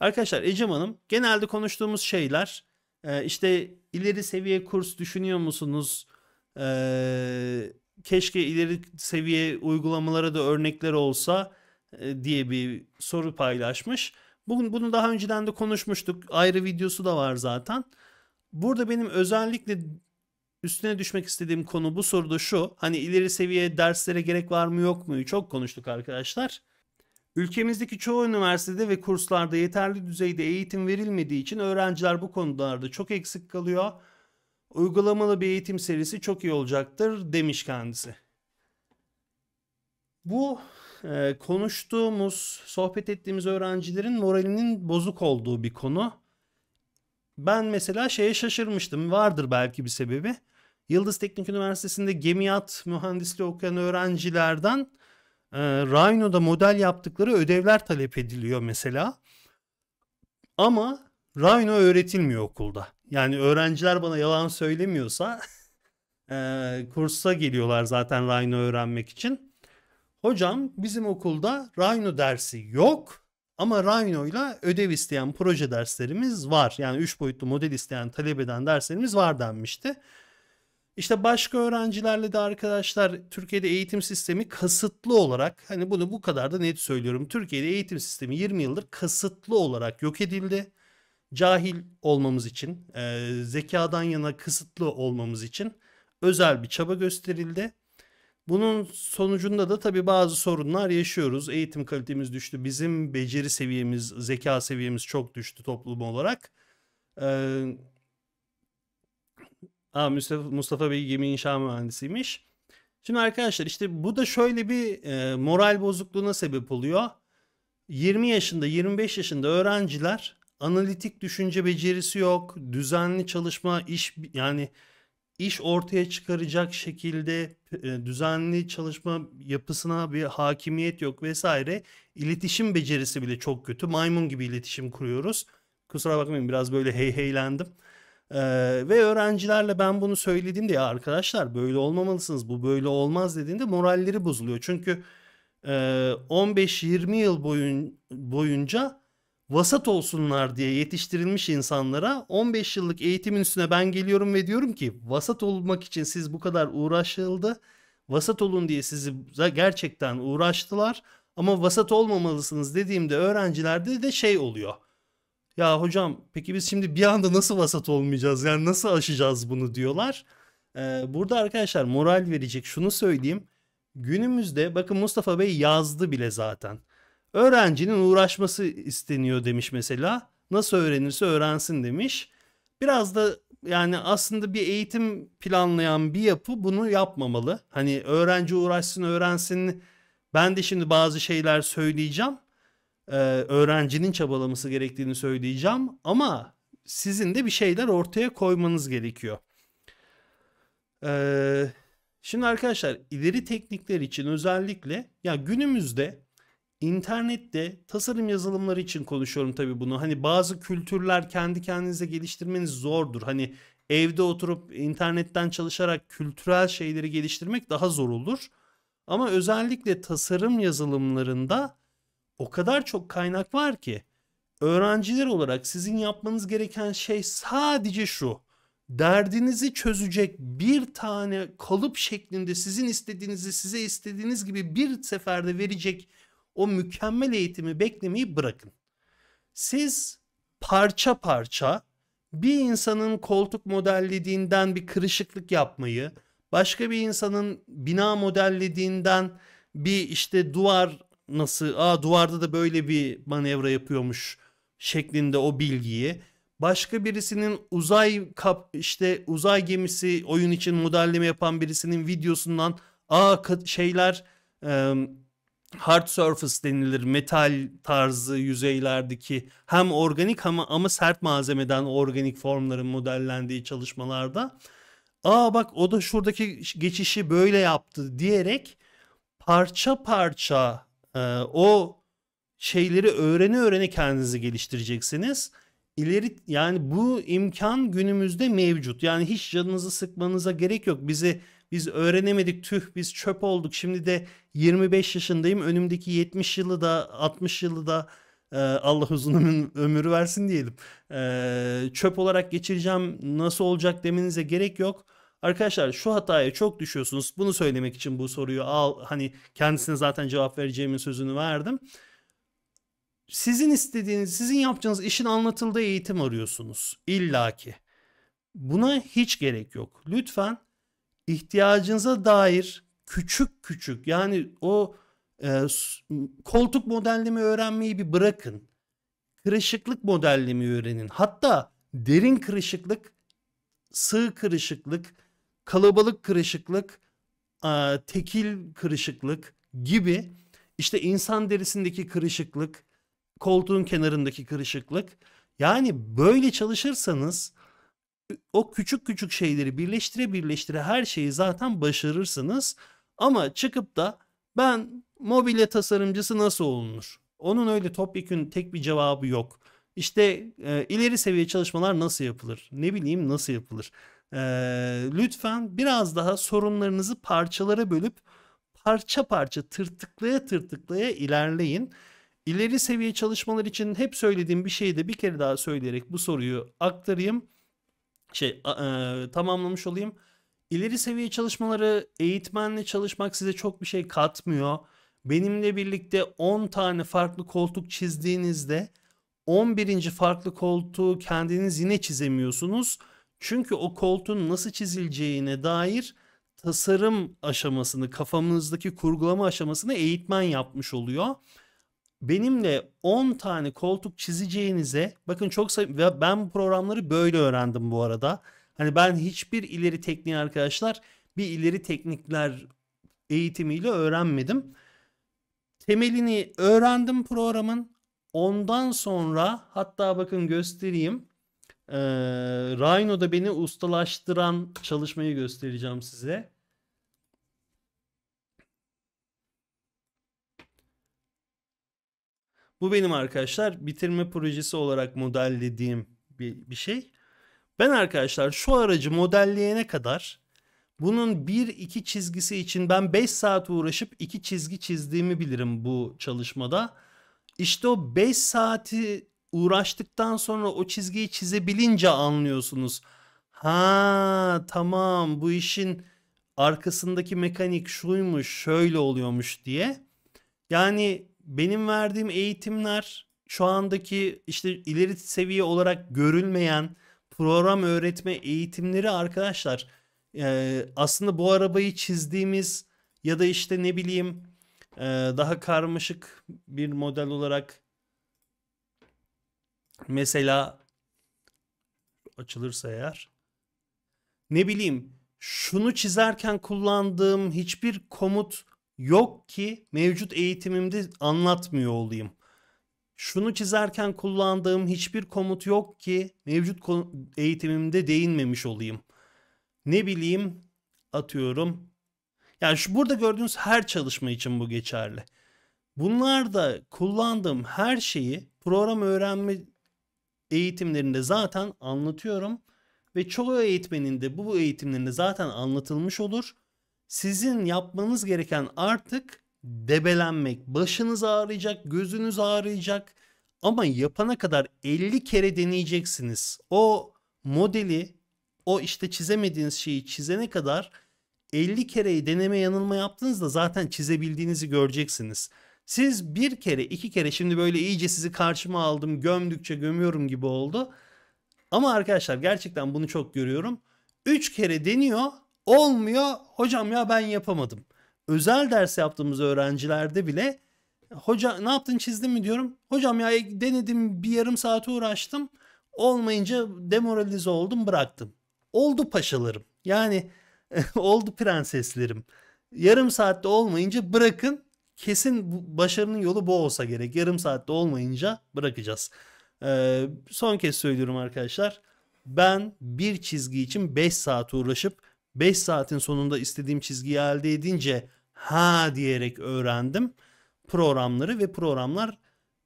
Arkadaşlar Ecem Hanım genelde konuştuğumuz şeyler e, işte ileri seviye kurs düşünüyor musunuz? E, keşke ileri seviye uygulamalara da örnekler olsa e, diye bir soru paylaşmış. Bugün bunu daha önceden de konuşmuştuk. Ayrı videosu da var zaten. Burada benim özellikle üstüne düşmek istediğim konu bu soruda şu. Hani ileri seviye derslere gerek var mı yok mu? Çok konuştuk arkadaşlar. Ülkemizdeki çoğu üniversitede ve kurslarda yeterli düzeyde eğitim verilmediği için öğrenciler bu konularda çok eksik kalıyor. Uygulamalı bir eğitim serisi çok iyi olacaktır demiş kendisi. Bu e, konuştuğumuz, sohbet ettiğimiz öğrencilerin moralinin bozuk olduğu bir konu. Ben mesela şeye şaşırmıştım. Vardır belki bir sebebi. Yıldız Teknik Üniversitesi'nde gemiyat mühendisliği okuyan öğrencilerden e, Rhino'da model yaptıkları ödevler talep ediliyor mesela. Ama Rhino öğretilmiyor okulda. Yani öğrenciler bana yalan söylemiyorsa e, kursa geliyorlar zaten Rhino öğrenmek için. Hocam bizim okulda Rhino dersi yok ama Rhino ile ödev isteyen proje derslerimiz var. Yani 3 boyutlu model isteyen talep eden derslerimiz var denmişti. İşte başka öğrencilerle de arkadaşlar Türkiye'de eğitim sistemi kasıtlı olarak hani bunu bu kadar da net söylüyorum. Türkiye'de eğitim sistemi 20 yıldır kasıtlı olarak yok edildi. Cahil olmamız için, e, zekadan yana kısıtlı olmamız için özel bir çaba gösterildi. Bunun sonucunda da tabii bazı sorunlar yaşıyoruz. Eğitim kalitemiz düştü. Bizim beceri seviyemiz, zeka seviyemiz çok düştü toplum olarak. Ee, Aa, Mustafa, Mustafa Bey gemi inşa mühendisiymiş. Şimdi arkadaşlar işte bu da şöyle bir e, moral bozukluğuna sebep oluyor. 20 yaşında 25 yaşında öğrenciler analitik düşünce becerisi yok. Düzenli çalışma iş yani iş ortaya çıkaracak şekilde e, düzenli çalışma yapısına bir hakimiyet yok vesaire. İletişim becerisi bile çok kötü. Maymun gibi iletişim kuruyoruz. Kusura bakmayın biraz böyle hey heylendim. Ee, ve öğrencilerle ben bunu söyledim diye arkadaşlar böyle olmamalısınız bu böyle olmaz dediğinde moralleri bozuluyor. Çünkü e, 15-20 yıl boyun, boyunca vasat olsunlar diye yetiştirilmiş insanlara 15 yıllık eğitimin üstüne ben geliyorum ve diyorum ki vasat olmak için siz bu kadar uğraşıldı. Vasat olun diye sizi gerçekten uğraştılar ama vasat olmamalısınız dediğimde öğrencilerde de şey oluyor. Ya hocam peki biz şimdi bir anda nasıl vasat olmayacağız? Yani nasıl aşacağız bunu diyorlar. Ee, burada arkadaşlar moral verecek şunu söyleyeyim. Günümüzde bakın Mustafa Bey yazdı bile zaten. Öğrencinin uğraşması isteniyor demiş mesela. Nasıl öğrenirse öğrensin demiş. Biraz da yani aslında bir eğitim planlayan bir yapı bunu yapmamalı. Hani öğrenci uğraşsın öğrensin. Ben de şimdi bazı şeyler söyleyeceğim e, öğrencinin çabalaması gerektiğini söyleyeceğim ama sizin de bir şeyler ortaya koymanız gerekiyor. Ee, şimdi arkadaşlar ileri teknikler için özellikle ya günümüzde internette tasarım yazılımları için konuşuyorum tabii bunu. Hani bazı kültürler kendi kendinize geliştirmeniz zordur. Hani evde oturup internetten çalışarak kültürel şeyleri geliştirmek daha zor olur. Ama özellikle tasarım yazılımlarında o kadar çok kaynak var ki öğrenciler olarak sizin yapmanız gereken şey sadece şu. Derdinizi çözecek bir tane kalıp şeklinde sizin istediğinizi size istediğiniz gibi bir seferde verecek o mükemmel eğitimi beklemeyi bırakın. Siz parça parça bir insanın koltuk modellediğinden bir kırışıklık yapmayı, başka bir insanın bina modellediğinden bir işte duvar nasıl aa duvarda da böyle bir manevra yapıyormuş şeklinde o bilgiyi başka birisinin uzay kap işte uzay gemisi oyun için modelleme yapan birisinin videosundan aa şeyler e, hard surface denilir metal tarzı yüzeylerdeki hem organik ama ama sert malzemeden organik formların modellendiği çalışmalarda aa bak o da şuradaki geçişi böyle yaptı diyerek parça parça ee, o şeyleri öğrene öğrene kendinizi geliştireceksiniz. İleri yani bu imkan günümüzde mevcut. Yani hiç canınızı sıkmanıza gerek yok. Bizi biz öğrenemedik tüh biz çöp olduk. Şimdi de 25 yaşındayım. Önümdeki 70 yılı da 60 yılı da e, Allah uzun ömür versin diyelim. E, çöp olarak geçireceğim nasıl olacak demenize gerek yok. Arkadaşlar şu hataya çok düşüyorsunuz. Bunu söylemek için bu soruyu al hani kendisine zaten cevap vereceğimin sözünü verdim. Sizin istediğiniz, sizin yapacağınız işin anlatıldığı eğitim arıyorsunuz illaki. Buna hiç gerek yok. Lütfen ihtiyacınıza dair küçük küçük yani o e, koltuk modelleme öğrenmeyi bir bırakın. Kırışıklık modellemi öğrenin. Hatta derin kırışıklık, sığ kırışıklık, kalabalık kırışıklık, e, tekil kırışıklık gibi işte insan derisindeki kırışıklık, koltuğun kenarındaki kırışıklık. Yani böyle çalışırsanız o küçük küçük şeyleri birleştire birleştire her şeyi zaten başarırsınız. Ama çıkıp da ben mobilya tasarımcısı nasıl olunur? Onun öyle topyekün tek bir cevabı yok. İşte e, ileri seviye çalışmalar nasıl yapılır? Ne bileyim nasıl yapılır? E, lütfen biraz daha sorunlarınızı parçalara bölüp parça parça tırtıklaya tırtıklaya ilerleyin. İleri seviye çalışmalar için hep söylediğim bir şeyi de bir kere daha söyleyerek bu soruyu aktarayım. Şey e, tamamlamış olayım. İleri seviye çalışmaları eğitmenle çalışmak size çok bir şey katmıyor. Benimle birlikte 10 tane farklı koltuk çizdiğinizde 11. farklı koltuğu kendiniz yine çizemiyorsunuz. Çünkü o koltuğun nasıl çizileceğine dair tasarım aşamasını, kafamızdaki kurgulama aşamasını eğitmen yapmış oluyor. Benimle 10 tane koltuk çizeceğinize bakın çok ve ben bu programları böyle öğrendim bu arada. Hani ben hiçbir ileri tekniği arkadaşlar bir ileri teknikler eğitimiyle öğrenmedim. Temelini öğrendim programın. Ondan sonra hatta bakın göstereyim. Ee, Rhino'da beni ustalaştıran çalışmayı göstereceğim size. Bu benim arkadaşlar bitirme projesi olarak modellediğim bir, bir şey. Ben arkadaşlar şu aracı modelleyene kadar bunun bir iki çizgisi için ben 5 saat uğraşıp iki çizgi çizdiğimi bilirim bu çalışmada. İşte o 5 saati uğraştıktan sonra o çizgiyi çizebilince anlıyorsunuz. Ha tamam bu işin arkasındaki mekanik şuymuş, şöyle oluyormuş diye. Yani benim verdiğim eğitimler şu andaki işte ileri seviye olarak görülmeyen program öğretme eğitimleri arkadaşlar e, aslında bu arabayı çizdiğimiz ya da işte ne bileyim e, daha karmaşık bir model olarak Mesela açılırsa eğer ne bileyim şunu çizerken kullandığım hiçbir komut yok ki mevcut eğitimimde anlatmıyor olayım. Şunu çizerken kullandığım hiçbir komut yok ki mevcut eğitimimde değinmemiş olayım. Ne bileyim atıyorum. Yani şu burada gördüğünüz her çalışma için bu geçerli. Bunlar da kullandığım her şeyi program öğrenme eğitimlerinde zaten anlatıyorum ve çoğu eğitmenin de bu eğitimlerinde zaten anlatılmış olur. Sizin yapmanız gereken artık debelenmek. Başınız ağrıyacak, gözünüz ağrıyacak ama yapana kadar 50 kere deneyeceksiniz. O modeli, o işte çizemediğiniz şeyi çizene kadar 50 kereyi deneme yanılma yaptığınızda zaten çizebildiğinizi göreceksiniz. Siz bir kere iki kere şimdi böyle iyice sizi karşıma aldım gömdükçe gömüyorum gibi oldu. Ama arkadaşlar gerçekten bunu çok görüyorum. Üç kere deniyor olmuyor hocam ya ben yapamadım. Özel ders yaptığımız öğrencilerde bile hoca ne yaptın çizdin mi diyorum. Hocam ya denedim bir yarım saate uğraştım olmayınca demoralize oldum bıraktım. Oldu paşalarım yani oldu prenseslerim. Yarım saatte olmayınca bırakın kesin başarının yolu bu olsa gerek. Yarım saatte olmayınca bırakacağız. Ee, son kez söylüyorum arkadaşlar. Ben bir çizgi için 5 saat uğraşıp 5 saatin sonunda istediğim çizgiyi elde edince ha diyerek öğrendim programları ve programlar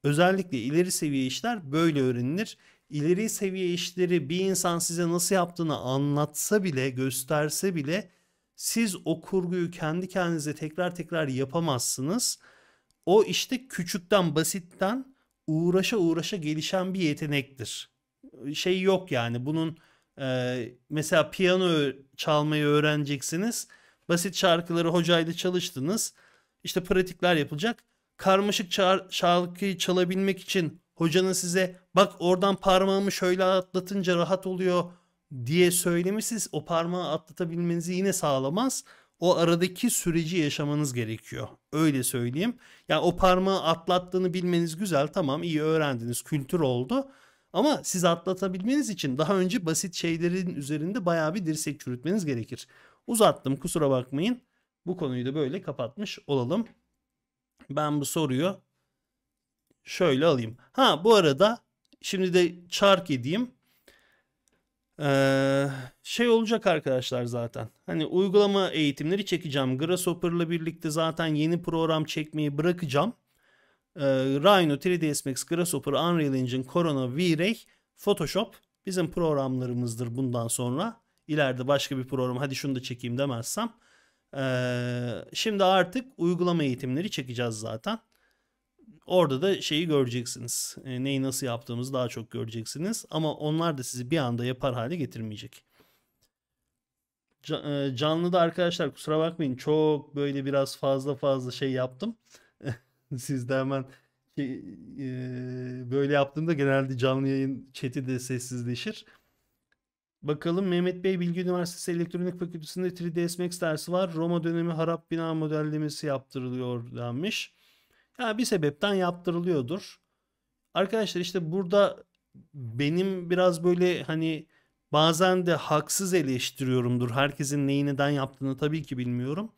özellikle ileri seviye işler böyle öğrenilir. İleri seviye işleri bir insan size nasıl yaptığını anlatsa bile gösterse bile siz o kurguyu kendi kendinize tekrar tekrar yapamazsınız. O işte küçükten basitten uğraşa uğraşa gelişen bir yetenektir. Şey yok yani bunun e, mesela piyano çalmayı öğreneceksiniz. Basit şarkıları hocayla çalıştınız. İşte pratikler yapılacak. Karmaşık şarkıyı çalabilmek için hocanın size bak oradan parmağımı şöyle atlatınca rahat oluyor diye söylemi o parmağı atlatabilmenizi yine sağlamaz. O aradaki süreci yaşamanız gerekiyor. Öyle söyleyeyim. Ya yani o parmağı atlattığını bilmeniz güzel tamam iyi öğrendiniz kültür oldu. Ama siz atlatabilmeniz için daha önce basit şeylerin üzerinde bayağı bir dirsek çürütmeniz gerekir. Uzattım kusura bakmayın. Bu konuyu da böyle kapatmış olalım. Ben bu soruyu şöyle alayım. Ha bu arada şimdi de çark edeyim. Ee, şey olacak arkadaşlar zaten. Hani uygulama eğitimleri çekeceğim. Grasshopper'la birlikte zaten yeni program çekmeyi bırakacağım. Ee, Rhino, 3ds Max, Grasshopper, Unreal Engine, Corona, V-Ray, Photoshop bizim programlarımızdır bundan sonra. İleride başka bir program hadi şunu da çekeyim demezsem. Ee, şimdi artık uygulama eğitimleri çekeceğiz zaten. Orada da şeyi göreceksiniz. E, neyi nasıl yaptığımızı daha çok göreceksiniz. Ama onlar da sizi bir anda yapar hale getirmeyecek. E, canlı da arkadaşlar kusura bakmayın çok böyle biraz fazla fazla şey yaptım. Siz de hemen şey, e, böyle yaptığımda genelde canlı yayın chat'i de sessizleşir. Bakalım Mehmet Bey Bilgi Üniversitesi Elektronik Fakültesi'nde 3ds Max dersi var. Roma dönemi harap bina modellemesi yaptırılıyor denmiş. Ya bir sebepten yaptırılıyordur. Arkadaşlar işte burada benim biraz böyle hani bazen de haksız eleştiriyorumdur. Herkesin neyi neden yaptığını tabii ki bilmiyorum.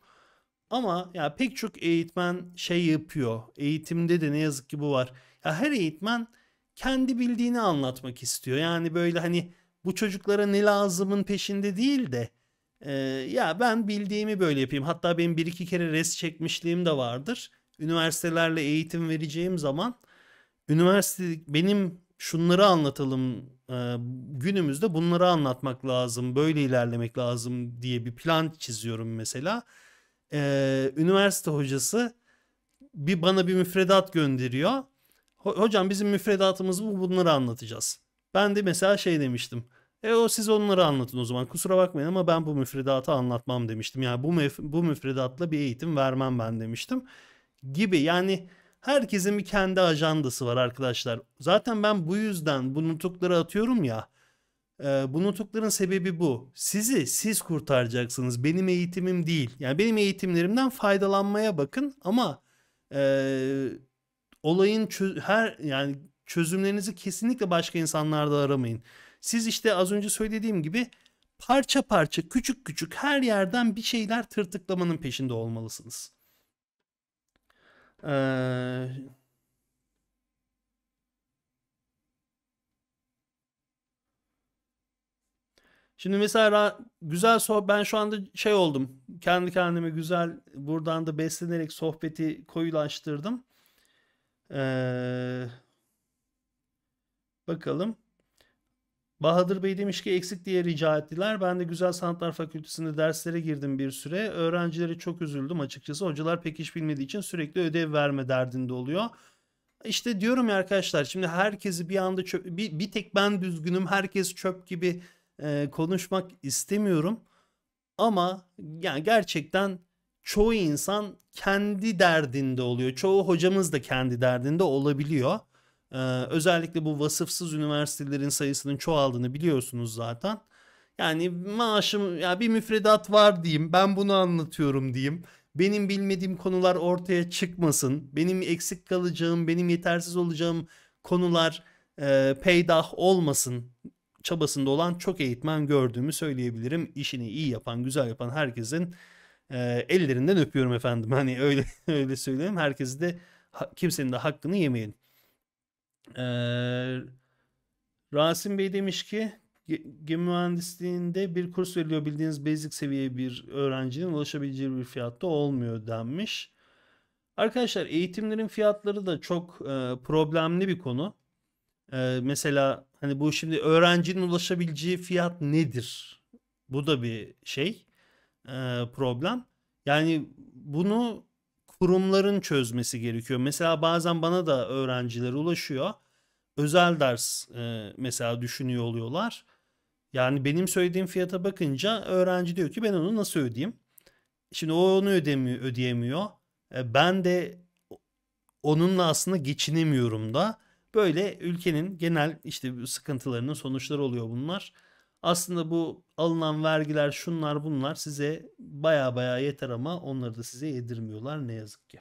Ama ya pek çok eğitmen şey yapıyor. Eğitimde de ne yazık ki bu var. Ya her eğitmen kendi bildiğini anlatmak istiyor. Yani böyle hani bu çocuklara ne lazımın peşinde değil de e, ya ben bildiğimi böyle yapayım. Hatta benim bir iki kere res çekmişliğim de vardır üniversitelerle eğitim vereceğim zaman üniversite benim şunları anlatalım e, günümüzde bunları anlatmak lazım böyle ilerlemek lazım diye bir plan çiziyorum mesela e, üniversite hocası bir bana bir müfredat gönderiyor hocam bizim müfredatımız bu bunları anlatacağız ben de mesela şey demiştim e o siz onları anlatın o zaman. Kusura bakmayın ama ben bu müfredatı anlatmam demiştim. Yani bu müf bu müfredatla bir eğitim vermem ben demiştim gibi yani herkesin bir kendi ajandası var arkadaşlar. Zaten ben bu yüzden bu nutukları atıyorum ya. E, bu nutukların sebebi bu. Sizi siz kurtaracaksınız. Benim eğitimim değil. Yani benim eğitimlerimden faydalanmaya bakın ama e, olayın her yani çözümlerinizi kesinlikle başka insanlarda aramayın. Siz işte az önce söylediğim gibi parça parça küçük küçük her yerden bir şeyler tırtıklamanın peşinde olmalısınız. Ee, şimdi mesela güzel sohbet ben şu anda şey oldum. Kendi kendime güzel buradan da beslenerek sohbeti koyulaştırdım. Ee, bakalım. Bahadır Bey demiş ki eksik diye rica ettiler. Ben de Güzel Sanatlar Fakültesi'nde derslere girdim bir süre. Öğrencileri çok üzüldüm açıkçası. Hocalar pek iş bilmediği için sürekli ödev verme derdinde oluyor. İşte diyorum ya arkadaşlar şimdi herkesi bir anda çöp, bir, bir tek ben düzgünüm herkes çöp gibi e, konuşmak istemiyorum. Ama yani gerçekten çoğu insan kendi derdinde oluyor. Çoğu hocamız da kendi derdinde olabiliyor. Ee, özellikle bu vasıfsız üniversitelerin sayısının çoğaldığını biliyorsunuz zaten. Yani maaşım ya bir müfredat var diyeyim. Ben bunu anlatıyorum diyeyim. Benim bilmediğim konular ortaya çıkmasın. Benim eksik kalacağım, benim yetersiz olacağım konular e, peydah olmasın çabasında olan çok eğitmen gördüğümü söyleyebilirim. İşini iyi yapan, güzel yapan herkesin e, ellerinden öpüyorum efendim. Hani öyle öyle söyleyeyim. Herkesi de kimsenin de hakkını yemeyin. Ee, Rasim Bey demiş ki gemi mühendisliğinde bir kurs veriliyor bildiğiniz basic seviye bir öğrencinin ulaşabileceği bir fiyatta olmuyor denmiş. Arkadaşlar eğitimlerin fiyatları da çok e, problemli bir konu. E, mesela hani bu şimdi öğrencinin ulaşabileceği fiyat nedir? Bu da bir şey e, problem. Yani bunu kurumların çözmesi gerekiyor. Mesela bazen bana da öğrenciler ulaşıyor. Özel ders e, mesela düşünüyor oluyorlar. Yani benim söylediğim fiyata bakınca öğrenci diyor ki ben onu nasıl ödeyeyim? Şimdi o onu ödemiyor, ödeyemiyor. E, ben de onunla aslında geçinemiyorum da. Böyle ülkenin genel işte sıkıntılarının sonuçları oluyor bunlar. Aslında bu alınan vergiler şunlar bunlar size baya baya yeter ama onları da size yedirmiyorlar ne yazık ki.